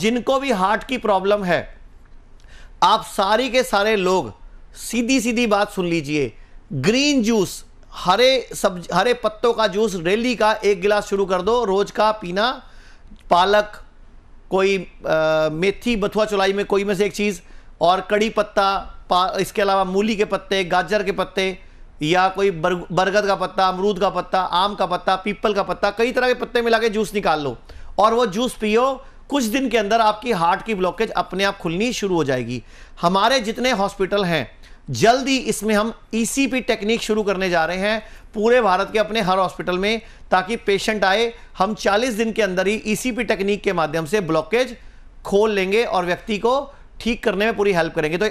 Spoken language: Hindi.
जिनको भी हार्ट की प्रॉब्लम है आप सारी के सारे लोग सीधी सीधी बात सुन लीजिए ग्रीन जूस हरे सब हरे पत्तों का जूस रेली का एक गिलास शुरू कर दो रोज का पीना पालक कोई आ, मेथी बथुआ चुलाई में कोई में से एक चीज़ और कड़ी पत्ता इसके अलावा मूली के पत्ते गाजर के पत्ते या कोई बर, बरगद का पत्ता अमरूद का पत्ता आम का पत्ता पीपल का पत्ता कई तरह के पत्ते मिला के जूस निकाल लो और वो जूस पियो कुछ दिन के अंदर आपकी हार्ट की ब्लॉकेज अपने आप खुलनी शुरू हो जाएगी हमारे जितने हॉस्पिटल हैं जल्द ही इसमें हम ईसीपी e टेक्निक शुरू करने जा रहे हैं पूरे भारत के अपने हर हॉस्पिटल में ताकि पेशेंट आए हम 40 दिन के अंदर ही ईसीपी e टेक्निक के माध्यम से ब्लॉकेज खोल लेंगे और व्यक्ति को ठीक करने में पूरी हेल्प करेंगे तो